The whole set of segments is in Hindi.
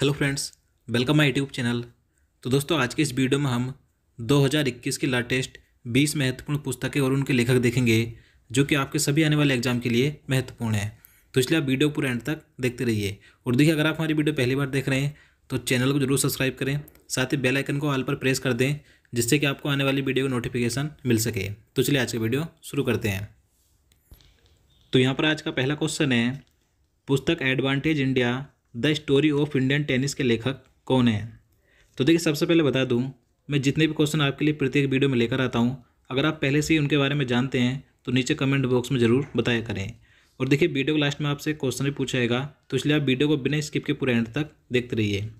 hello friends welcome my YouTube channel तो दोस्तों आज के इस वीडियो में हम 2021 के लेटेस्ट 20 महत्वपूर्ण पुस्तकें और उनके लेखक देखेंगे जो कि आपके सभी आने वाले एग्जाम के लिए महत्वपूर्ण है तो इसलिए आप वीडियो पूरे एंड तक देखते रहिए और देखिए अगर आप हमारी वीडियो पहली बार देख रहे हैं तो चैनल को जरूर सब्सक्राइब करें साथ ही बेलाइकन को ऑल पर प्रेस कर दें जिससे कि आपको आने वाली वीडियो की नोटिफिकेशन मिल सके तो चलिए आज का वीडियो शुरू करते हैं तो यहाँ पर आज का पहला क्वेश्चन है पुस्तक advantage India the story of Indian tennis के लेखक कौन हैं तो देखिए सबसे पहले बता दूँ मैं जितने भी क्वेश्चन आपके लिए प्रत्येक वीडियो में लेकर आता हूँ अगर आप पहले से ही उनके बारे में जानते हैं तो नीचे कमेंट बॉक्स में ज़रूर बताया करें और देखिए वीडियो को लास्ट में आपसे क्वेश्चन भी पूछाएगा तो इसलिए आप वीडियो को बिना स्किप के पूरे एंड तक देखते रहिए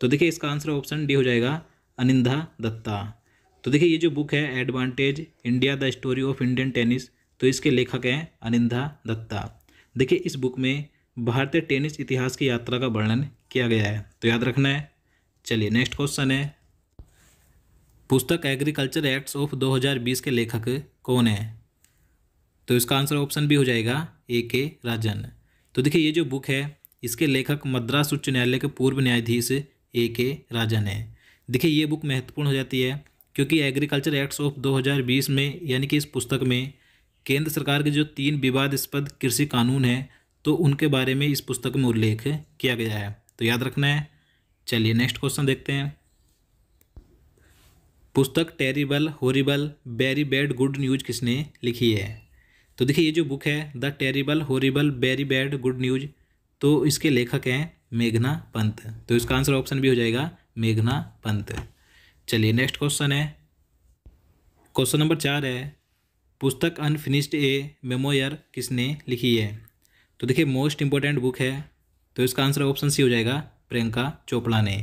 तो देखिए इसका आंसर ऑप्शन डी हो जाएगा अनिंदा दत्ता तो देखिए ये जो बुक है advantage India the story of Indian tennis तो इसके लेखक हैं अनिंदा दत्ता देखिए इस बुक में भारतीय टेनिस इतिहास की यात्रा का वर्णन किया गया है तो याद रखना है चलिए नेक्स्ट क्वेश्चन है पुस्तक एग्रीकल्चर एक्ट्स ऑफ 2020 के लेखक कौन है तो इसका आंसर ऑप्शन भी हो जाएगा ए के राजन तो देखिए ये जो बुक है इसके लेखक मद्रास उच्च न्यायालय के पूर्व न्यायाधीश ए के राजन है देखिए ये बुक महत्वपूर्ण हो जाती है क्योंकि एग्रीकल्चर एक्ट्स ऑफ 2020 में यानी कि इस पुस्तक में केंद्र सरकार के जो तीन विवादास्पद कृषि कानून हैं तो उनके बारे में इस पुस्तक में उल्लेख किया गया है तो याद रखना है चलिए नेक्स्ट क्वेश्चन देखते हैं पुस्तक terrible horrible very bad good news किसने लिखी है तो देखिए ये जो बुक है the terrible horrible very bad good news तो इसके लेखक हैं मेघना पंत तो इसका आंसर ऑप्शन भी हो जाएगा मेघना पंत चलिए नेक्स्ट क्वेश्चन है क्वेश्चन नंबर चार है पुस्तक अनफिनिश्ड ए मेमोयर किसने लिखी है तो देखिए मोस्ट इंपॉर्टेंट बुक है तो इसका आंसर ऑप्शन सी हो जाएगा प्रियंका चोपड़ा ने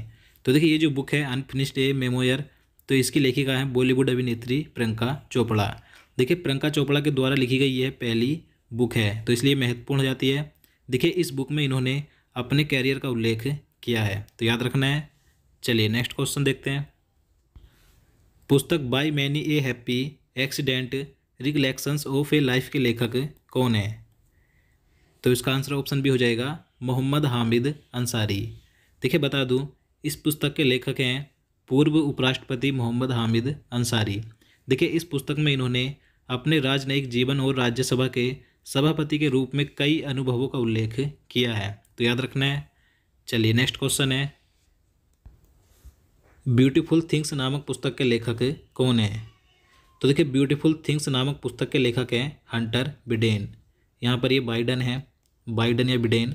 तो देखिए ये जो बुक है अनफिनिश्ड ए मेमोयर तो इसकी लेखिका है बॉलीवुड अभिनेत्री प्रियंका चोपड़ा देखिए प्रियंका चोपड़ा के द्वारा लिखी गई यह पहली बुक है तो इसलिए महत्वपूर्ण हो जाती है देखिए इस बुक में इन्होंने अपने कैरियर का उल्लेख किया है तो याद रखना है चलिए नेक्स्ट क्वेश्चन देखते हैं पुस्तक by many a happy accident recollections of a life के लेखक कौन है तो इसका आंसर ऑप्शन भी हो जाएगा मोहम्मद हामिद अंसारी देखिए बता दूँ इस पुस्तक के लेखक हैं पूर्व उपराष्ट्रपति मोहम्मद हामिद अंसारी देखिए इस पुस्तक में इन्होंने अपने राजनयिक जीवन और राज्यसभा के सभापति के रूप में कई अनुभवों का उल्लेख किया है तो याद रखना है चलिए नेक्स्ट क्वेश्चन है ब्यूटीफुल थिंग्स नामक पुस्तक के लेखक कौन हैं तो देखिए ब्यूटीफुल थिंग्स नामक पुस्तक के लेखक हैं हंटर बिडेन यहाँ पर ये बाइडन हैं बाइडन या बिडेन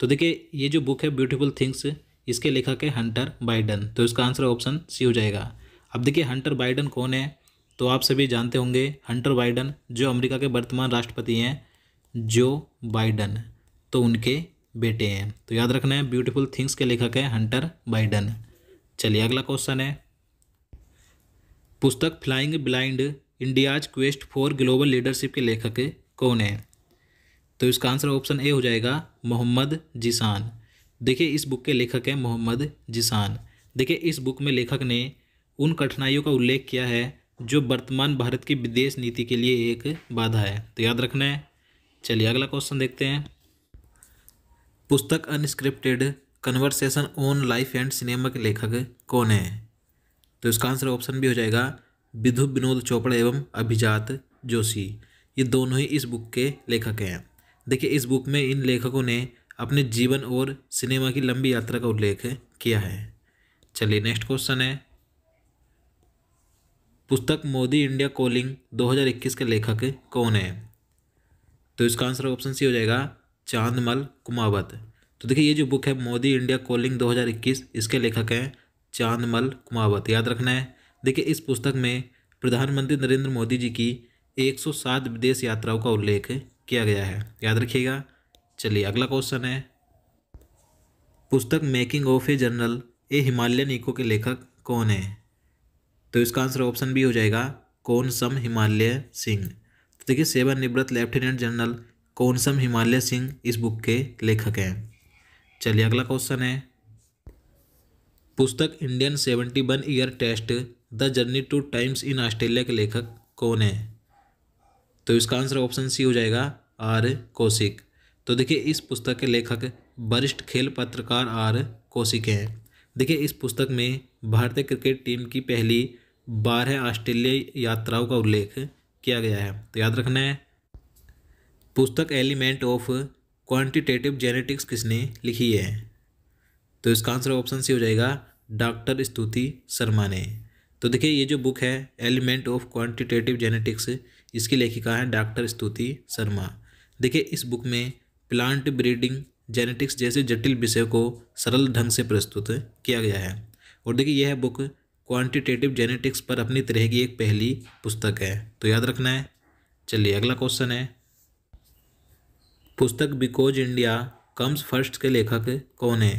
तो देखिए ये जो बुक है ब्यूटीफुल थिंग्स इसके लेखक है हंटर बाइडन तो इसका आंसर ऑप्शन सी हो जाएगा अब देखिए हंटर बाइडन कौन है तो आप सभी जानते होंगे हंटर बाइडन जो अमेरिका के वर्तमान राष्ट्रपति हैं जो बाइडन तो उनके बेटे हैं तो याद रखना है ब्यूटीफुल थिंग्स के लेखक हैं हंटर बाइडन चलिए अगला क्वेश्चन है पुस्तक flying blind India's quest for global leadership के लेखक कौन है तो इसका आंसर ऑप्शन ए हो जाएगा मोहम्मद जिसान देखिए इस बुक के लेखक हैं मोहम्मद जिसान देखिए इस बुक में लेखक ने उन कठिनाइयों का उल्लेख किया है जो वर्तमान भारत की विदेश नीति के लिए एक बाधा है तो याद रखना है चलिए अगला क्वेश्चन देखते हैं पुस्तक unscripted conversation on life and cinema के लेखक कौन है तो इसका आंसर ऑप्शन भी हो जाएगा विधु विनोद चोपड़ा एवं अभिजात जोशी ये दोनों ही इस बुक के लेखक हैं देखिए इस बुक में इन लेखकों ने अपने जीवन और सिनेमा की लंबी यात्रा का उल्लेख किया है चलिए नेक्स्ट क्वेश्चन है पुस्तक मोदी इंडिया कॉलिंग 2021 के लेखक कौन है तो इसका आंसर ऑप्शन सी हो जाएगा चांदमल कुमावत तो देखिए ये जो बुक है मोदी इंडिया कॉलिंग 2021 इसके लेखक हैं चांदमल कुमावत याद रखना है देखिए इस पुस्तक में प्रधानमंत्री नरेंद्र मोदी जी की 107 विदेश यात्राओं का उल्लेख किया गया है याद रखिएगा चलिए अगला क्वेश्चन है पुस्तक making of a journal a Himalayan echo के लेखक कौन है तो इसका आंसर ऑप्शन बी हो जाएगा कौन सम हिमालय सिंह तो देखिए सेवानिवृत्त लेफ्टिनेंट जनरल कौन सम हिमालय सिंह इस बुक के लेखक हैं चलिए अगला क्वेश्चन है पुस्तक Indian seventy one year test the journey to times in Australia के लेखक कौन है तो इसका आंसर ऑप्शन सी हो जाएगा आर कौशिक तो देखिए इस पुस्तक के लेखक वरिष्ठ खेल पत्रकार आर कौशिक हैं देखिए इस पुस्तक में भारतीय क्रिकेट टीम की पहली बारह ऑस्ट्रेलिया यात्राओं का उल्लेख किया गया है तो याद रखना है पुस्तक एलिमेंट ऑफ क्वांटिटेटिव जेनेटिक्स किसने लिखी है तो इसका आंसर ऑप्शन सी हो जाएगा डॉक्टर स्तुति शर्मा ने तो देखिए ये जो बुक है एलिमेंट ऑफ क्वांटिटेटिव जेनेटिक्स इसकी लेखिका हैं डॉक्टर स्तुति शर्मा देखिए इस बुक में प्लांट ब्रीडिंग जेनेटिक्स जैसे जटिल विषय को सरल ढंग से प्रस्तुत किया गया है और देखिए यह बुक क्वांटिटेटिव जेनेटिक्स पर अपनी तरह की एक पहली पुस्तक है तो याद रखना है चलिए अगला क्वेश्चन है पुस्तक बिकोज इंडिया कम्स फर्स्ट के लेखक कौन है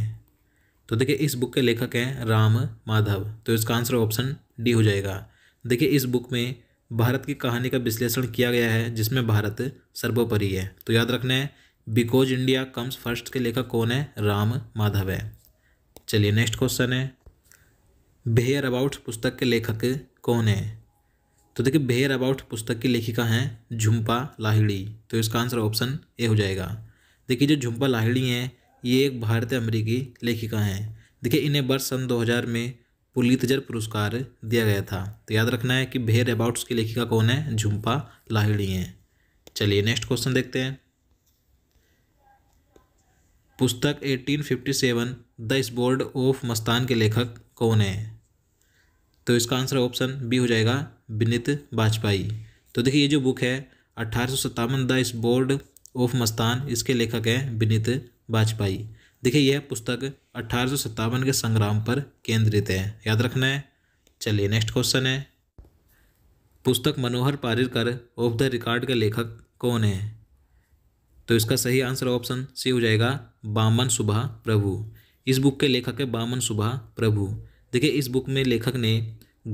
तो देखिए इस बुक के लेखक हैं राम माधव तो इसका आंसर ऑप्शन डी हो जाएगा देखिए इस बुक में भारत की कहानी का विश्लेषण किया गया है जिसमें भारत सर्वोपरि है तो याद रखना है बिकॉज इंडिया कम्स फर्स्ट के लेखक कौन है राम माधव है चलिए नेक्स्ट क्वेश्चन है भेयर अबाउट पुस्तक के लेखक कौन है तो देखिए भेयर अबाउट पुस्तक की लेखिका हैं झुम्पा लाहिड़ी तो इसका आंसर ऑप्शन ए हो जाएगा देखिए जो झुम्पा लाहिड़ी हैं ये एक भारतीय अमरीकी लेखिका हैं देखिए इन्हें वर्ष सन दो में पुलितजर पुरस्कार दिया गया था तो याद रखना है कि भेर अबाउट्स की लेखिका कौन है झुम्पा लाहिड़ी हैं चलिए नेक्स्ट क्वेश्चन देखते हैं पुस्तक 1857 द स्बोर्ड ऑफ मस्तान के लेखक कौन है तो इसका आंसर ऑप्शन बी हो जाएगा विनित वाजपेयी तो देखिए ये जो बुक है अट्ठारह द स्बोर्ड ऑफ मस्तान इसके लेखक हैं विनित वाजपेयी देखिए यह पुस्तक अठारह के संग्राम पर केंद्रित है याद रखना है चलिए नेक्स्ट क्वेश्चन है पुस्तक Manohar Parrikar off the record के लेखक कौन है तो इसका सही आंसर ऑप्शन सी हो जाएगा बामन सुभा प्रभु इस बुक के लेखक है बामन सुभा प्रभु देखिए इस बुक में लेखक ने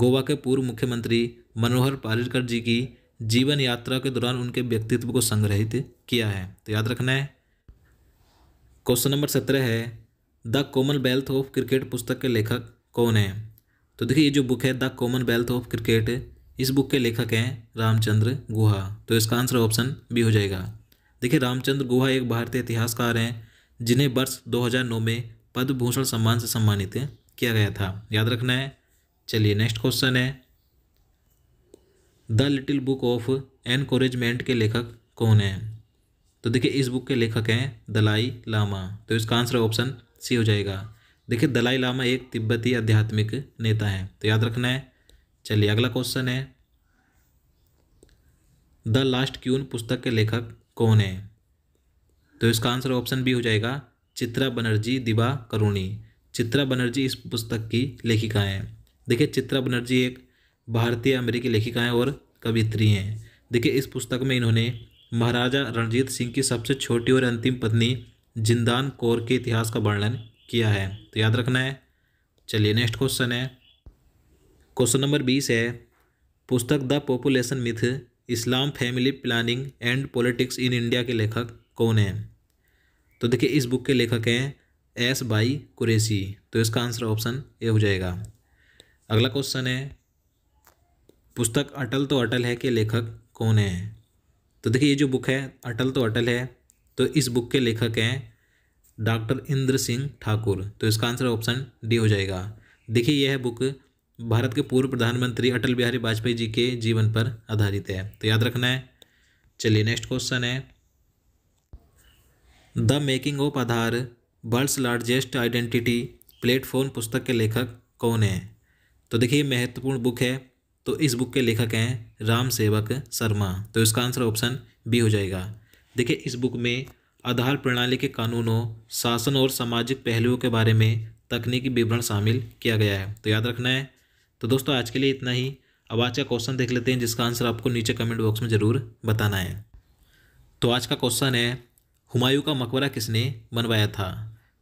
गोवा के पूर्व मुख्यमंत्री मनोहर पारिकर जी की जीवन यात्रा के दौरान उनके व्यक्तित्व को संग्रहित किया है तो याद रखना है क्वेश्चन नंबर सत्रह है the commonwealth of cricket पुस्तक के लेखक कौन है तो देखिए ये जो बुक है the commonwealth of cricket इस बुक के लेखक हैं रामचंद्र गुहा तो इसका आंसर ऑप्शन बी हो जाएगा देखिए रामचंद्र गुहा एक भारतीय इतिहासकार हैं जिन्हें वर्ष 2009 में पद्म भूषण सम्मान से सम्मानित किया गया था याद रखना है चलिए नेक्स्ट क्वेश्चन है the little book of encouragement के लेखक कौन है तो देखिए इस बुक के लेखक हैं दलाई लामा तो इसका आंसर ऑप्शन सी हो जाएगा देखिए दलाई लामा एक तिब्बती आध्यात्मिक नेता है तो याद रखना है चलिए अगला क्वेश्चन है द लास्ट क्यून पुस्तक के लेखक कौन है तो इसका आंसर ऑप्शन बी हो जाएगा चित्रा बनर्जी दिबा करुणी चित्रा बनर्जी इस पुस्तक की लेखिका हैं देखिए चित्रा बनर्जी एक भारतीय अमेरिकी लेखिका हैं और कवित्री हैं देखिए इस पुस्तक में इन्होंने महाराजा रणजीत सिंह की सबसे छोटी और अंतिम पत्नी जिंदान कौर के इतिहास का वर्णन किया है तो याद रखना है चलिए नेक्स्ट क्वेश्चन है क्वेश्चन नंबर बीस है पुस्तक the population myth Islam family planning and politics in India के लेखक कौन हैं तो देखिए इस बुक के लेखक हैं एस बाई कुरेशी तो इसका आंसर ऑप्शन ए हो जाएगा अगला क्वेश्चन है पुस्तक अटल तो अटल है के लेखक कौन हैं तो देखिए ये जो बुक है अटल तो अटल है तो इस बुक के लेखक हैं डॉक्टर इंद्र सिंह ठाकुर तो इसका आंसर ऑप्शन डी हो जाएगा देखिए यह बुक भारत के पूर्व प्रधानमंत्री अटल बिहारी वाजपेयी जी के जीवन पर आधारित है तो याद रखना है चलिए नेक्स्ट क्वेश्चन है the making of Aadhaar world's largest identity platform पुस्तक के लेखक कौन है तो देखिए महत्वपूर्ण बुक है तो इस बुक के लेखक हैं राम सेवक शर्मा तो इसका आंसर ऑप्शन बी हो जाएगा देखिए इस बुक में आधार प्रणाली के कानूनों शासन और सामाजिक पहलुओं के बारे में तकनीकी विवरण शामिल किया गया है तो याद रखना है तो दोस्तों आज के लिए इतना ही अब आज का क्वेश्चन देख लेते हैं जिसका आंसर आपको नीचे कमेंट बॉक्स में ज़रूर बताना है तो आज का क्वेश्चन है हुमायूं का मकबरा किसने बनवाया था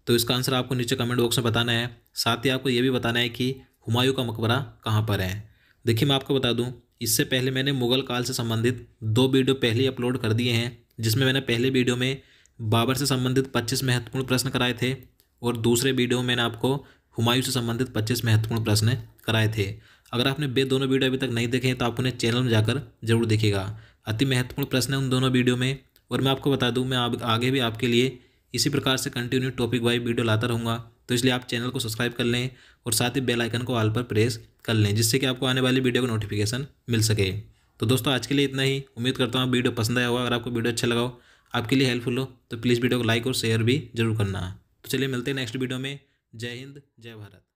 तो इसका आंसर आपको नीचे कमेंट बॉक्स में बताना है साथ ही आपको ये भी बताना है कि हुमायूं का मकबरा कहाँ पर है देखिए मैं आपको बता दूं इससे पहले मैंने मुग़ल काल से संबंधित दो वीडियो पहले अपलोड कर दिए हैं जिसमें मैंने पहले वीडियो में बाबर से संबंधित पच्चीस महत्वपूर्ण प्रश्न कराए थे और दूसरे वीडियो में मैंने आपको हुमायूं से संबंधित पच्चीस महत्वपूर्ण प्रश्न कराए थे अगर आपने बे दोनों वीडियो अभी तक नहीं देखे हैं तो आप उन्हें चैनल में जाकर जरूर देखेगा अति महत्वपूर्ण प्रश्न है उन दोनों वीडियो में और मैं आपको बता दूँ मैं आगे भी आपके लिए इसी प्रकार से कंटिन्यू टॉपिक वाइज वीडियो लाता रहूँगा तो इसलिए आप चैनल को सब्सक्राइब कर लें और साथ ही बेल आइकन को ऑल पर प्रेस कर लें जिससे कि आपको आने वाली वीडियो का नोटिफिकेशन मिल सके तो दोस्तों आज के लिए इतना ही उम्मीद करता हूँ वीडियो पसंद आया होगा अगर आपको वीडियो अच्छा लगा हो आपके लिए हेल्पफुल हो तो प्लीज़ वीडियो को लाइक और शेयर भी जरूर करना तो चलिए मिलते हैं नेक्स्ट वीडियो में जय हिंद जय भारत